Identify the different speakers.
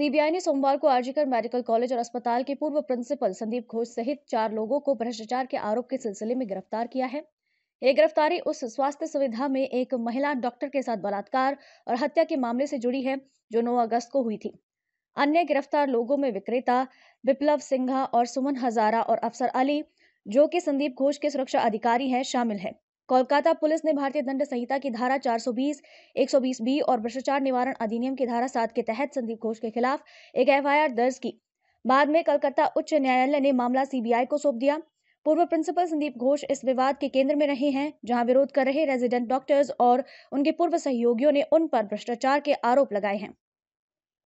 Speaker 1: CBI ने सोमवार को आरजीकर मेडिकल कॉलेज और अस्पताल के पूर्व प्रिंसिपल संदीप घोष सहित चार लोगों को भ्रष्टाचार के आरोप के सिलसिले में गिरफ्तार किया है ये गिरफ्तारी उस स्वास्थ्य सुविधा में एक महिला डॉक्टर के साथ बलात्कार और हत्या के मामले से जुड़ी है जो 9 अगस्त को हुई थी अन्य गिरफ्तार लोगों में विक्रेता विप्लव सिंघा और सुमन हजारा और अफसर अली जो कि संदीप घोष के सुरक्षा अधिकारी हैं शामिल है कोलकाता पुलिस ने भारतीय दंड संहिता की धारा 420, 120 बी और भ्रष्टाचार निवारण अधिनियम की धारा सात के तहत संदीप घोष के खिलाफ एक एफआईआर दर्ज की बाद में कलकत्ता उच्च न्यायालय ने मामला सीबीआई को सौंप दिया पूर्व प्रिंसिपल संदीप घोष इस विवाद के केंद्र में रहे हैं जहां विरोध कर रहे रेजिडेंट डॉक्टर्स और उनके पूर्व सहयोगियों ने उन पर भ्रष्टाचार के आरोप लगाए हैं